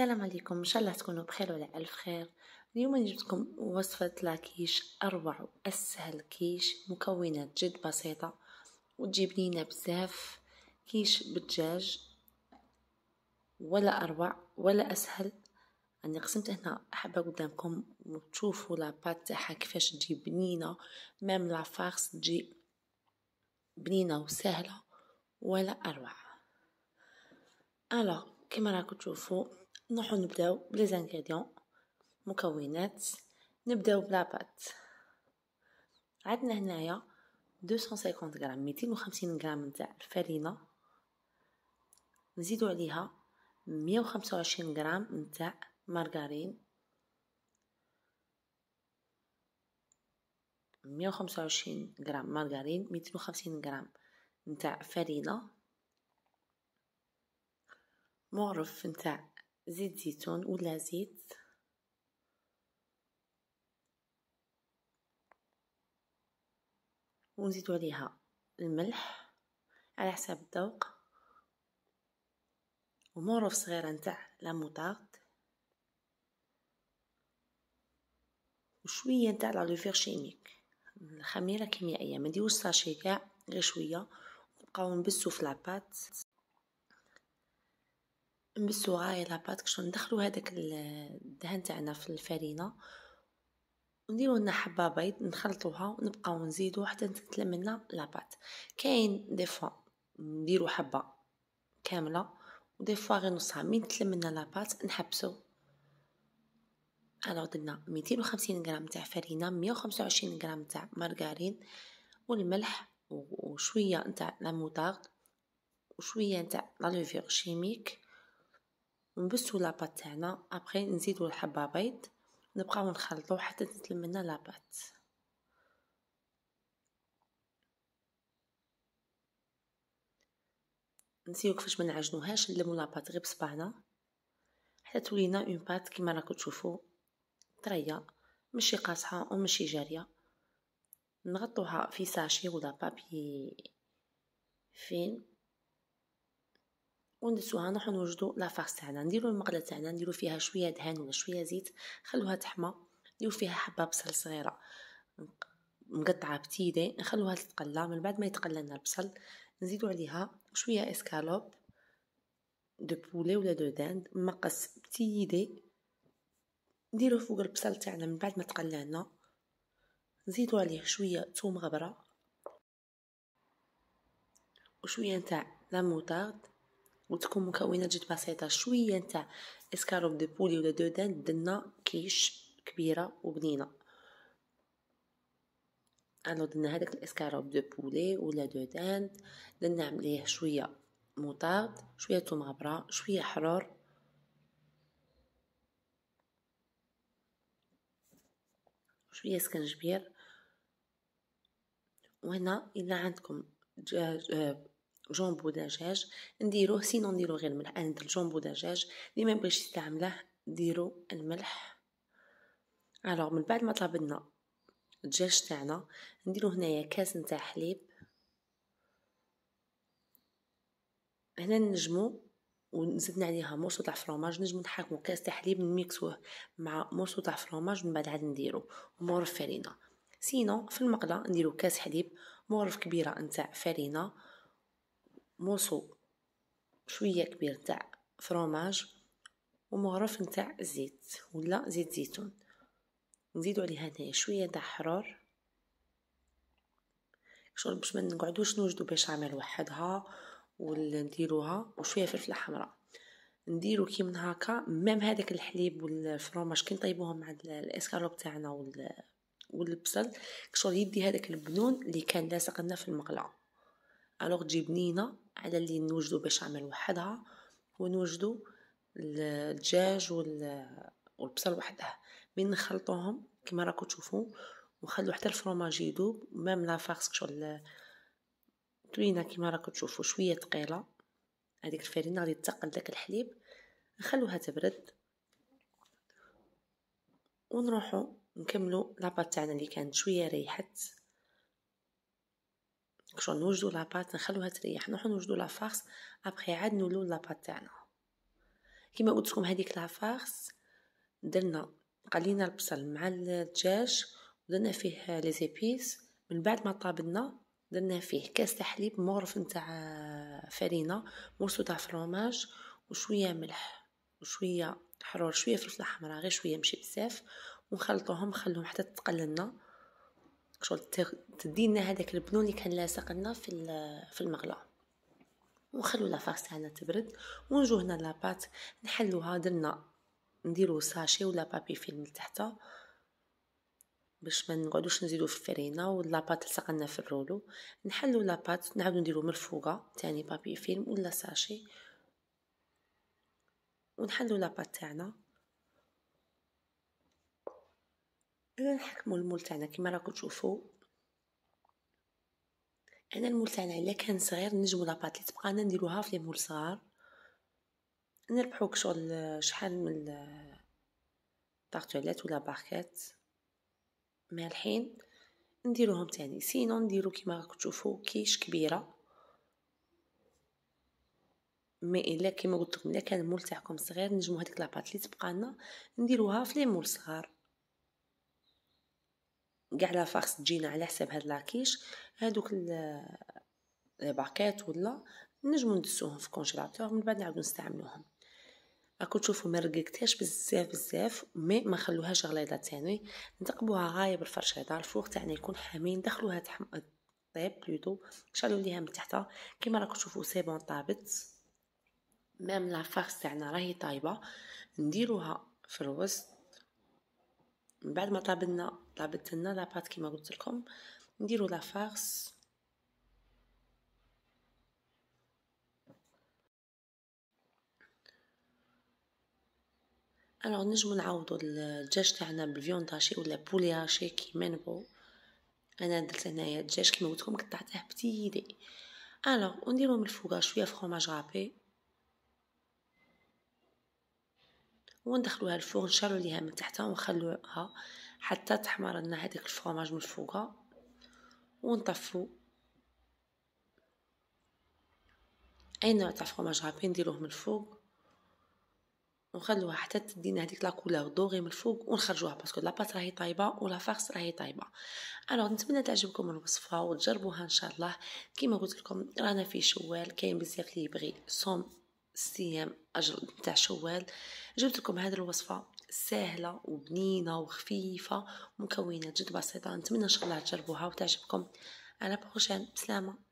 السلام عليكم ان شاء الله تكونوا بخير وعلى الف خير اليوم جبت لكم وصفه لاكيش اروع واسهل كيش مكونات جد بسيطه وتجيب لينا بزاف كيش بالدجاج ولا اروع ولا اسهل انا قسمت هنا حابه قدامكم وتشوفوا لاباط تاعها كيفاش تجي بنينه لا فارس تجي بنينه وسهله ولا اروع الو كما راكم تشوفوا نروحو نبداو بلي زانغريديون مكونات نبداو بلا بات عندنا هنايا 250 غرام 250 غرام نتاع الفرينه نزيدو عليها 125 غرام نتاع مارغارين 125 غرام مارغارين 250 غرام نتاع فرينه معرف نتاع زيت زيتون ولا زيت ونزيدو عليها الملح على حساب الذوق ومورف صغيرة نتاع لاموطارد وشوية نتاع لوفير شيميك الخميرة كيميائية ما نديروش ساشي كاع غير شوية نبقاو نبسو في لاباط نبسو غاية لاباط كشنو ندخلو هداك الدهن تاعنا في الفرينة ونديرو لنا حبة بيض نخلطوها ونبقاو نزيدو حتى تتلم لنا لاباط كاين دي فوا نديرو حبة كاملة ودي فوا غير نصها من تلم لنا لاباط نحبسو الوغ درنا 250 غرام تاع فرينه 125 غرام تاع مارغرين والملح وشويه نتاع لاموطاغ وشويه نتاع لا لوفير شيميك نبسو لاباط تاعنا ابخي نزيدو الحبة بيض نبقاو نخلطو حتى تتلمنا لاباط نسيو كيفاش ما نعجنوهاش نلمو لاباط غير بصبعنا حتى تولينا اون بات كيما راكم تشوفو طريه ماشي قاصحه وماشي جاريه نغطوها في ساشي ولا بابي فين وندسوها نروحو نوجدو لافارس تاعنا نديرو المقله تاعنا نديرو فيها شويه دهان ولا شويه زيت خلوها تحمى نديرو فيها حبه بصل صغيره مقطعه بتيدي نخلوها تتقلى من بعد ما يتقلى لنا البصل نزيدو عليها شويه اسكالوب دو بولي ولا دو داند مقص بتيدي نديرو فوق البصل تاعنا من بعد ما تقلى لنا نزيدو عليه شويه ثوم غبره وشويه نتاع لاموطارد وتكون مكونات جد بسيطه شويه نتاع اسكالوب دو بولي ولا دو دان درنا كيش كبيره وبنينه الو درنا هذاك الاسكاروب دو بولي ولا دو دان درنا عليه شويه موطارد شويه توم عبره شويه حرور شويه سكنجبير وهنا الا عندكم دجاج جامبو دجاج نديروه سينو نديرو غير الملح انا درت جامبو دجاج اللي ما بغيش يستعمله ديرو الملح الوغ من بعد ما طابنا الدجاج تاعنا نديرو هنايا كاس نتاع حليب هنا نجمو ونزيدنا عليها مورسو تاع فروماج نجمو نحاكمو كاس تاع حليب نميكسوه مع مورسو تاع فروماج من بعد عاد نديرو مورف فرينه سينو في المقله نديرو كاس حليب مورف كبيره نتاع فرينه موسو شوية كبير تاع فروماج ومغرف نتاع زيت ولا زيت زيتون نزيدو عليها هنايا شويه تاع حرور شغل باش ما نقعدوش نوجدو عمل وحدها ونديروها وشويه فلفله حمراء نديرو كي من هكا ميم هذاك الحليب والفرماج كي نطيبوهم مع الاسكالوب تاعنا وال والبصل كشغل يدي هذاك البنون اللي كان لاصق لنا في المقله الوغ تجي بنينه على اللي نوجدو باش عمل وحدها ونوجدو الدجاج والبصل وحده من نخلطوهم كما راكم تشوفوا وخلو حتى الفروماج يذوب ميم لا فارس شغل طوينه كما راكم تشوفوا شويه ثقيله هذيك الفرينه غادي تثقل داك الحليب نخلوها تبرد ونروحو نكملو لاباط تاعنا اللي كانت شويه ريحت كشغل نوجدو لاباط نخلوها تريح نروحو نوجدو لافارس ابخي عاد نولو لاباط تاعنا كيما قلتلكم هذيك لافارس درنا قلينا البصل مع الدجاج ودرنا فيه لي زيبيس من بعد ما طابنا درنا فيه كاس تاع حليب مغرف نتاع فرينه مرصو تاع فروماج وشويه ملح وشويه حرور شويه فلفله حمراء غير شويه ماشي بزاف ونخلطوهم نخلوهم حتى تقللنا شغل تدي لنا هذاك البنون اللي كان لاصق لنا في في المغلى لا فاس تاعنا تبرد ونجو هنا لاباط نحلوها درنا نديرو ساشي ولا بابي فيلم لتحتها باش ما نقعدوش نزيدو في الفرينه واللاباط تلصق لنا في الرولو نحلو لاباط نعاودو نديرو من تاني بابي فيلم ولا ساشي ونحلو لاباط تاعنا انا نحكموا المول تاعنا كما راكم تشوفوا انا المول تاعنا الا كان صغير نجمو لاباط اللي تبقى انا نديروها في مول صغار نربحو كشغل شحال من طارتولات ولا باركات مالحين الحين نديروهم تاني سينو نديرو كيما راكم تشوفوا كيش كبيره مي الا كيما قلت لكم الا كان المول تاعكم صغير نجمو هذيك لاباط اللي تبقى لنا نديروها في لي مول صغار كاع لا فارس تجينا على حساب هاد لاكيش هادوك لي باكيت ولا نجمو ندسوهم في كونجيلاتور من بعد نعاودو نستعملوهم راكو تشوفو ما بزاف بزاف مي ما خلوهاش غليظه ثاني نتقبوها غايه بالفرشيطه الفوق تاعنا يكون حامين دخلوها تحم طيب بلوتو شالو ليها من تحتها كيما راكو تشوفو سي بون طابت ميم لا فارس تاعنا راهي طايبه نديروها في الوسط من بعد ما طابلنا طابت لنا لاباط كيما قلت لكم نديرو لا فارس الوغ نجمو نعوضو الدجاج تاعنا بالفيون هاشي ولا بولي هاشي كيما نبغو انا درت هنايا الدجاج كيما قلت لكم قطعته بتيدي الوغ ونديرو من الفوقا شويه فخوماج رابي وندخلوها الفوق نشالو ليها من تحتها ونخلوها حتى تحمر لنا هذاك الفرماج من فوقها ونطفو اي نوع تاع فرماج غابي نديروه من الفوق ونخلوها حتى تدينا هذيك لاكولور دوغي من الفوق ونخرجوها باسكو لاباط راهي طايبه ولا فارس راهي طايبه الوغ نتمنى تعجبكم الوصفه وتجربوها ان شاء الله كيما قلت لكم رانا في شوال كاين بزاف اللي يبغي صوم ايام اجر نتاع شوال جبت لكم هذه الوصفه سهله وبنينه وخفيفه مكونات جد بسيطه نتمنى ان شاء الله تجربوها وتعجبكم على بروشين بسلامه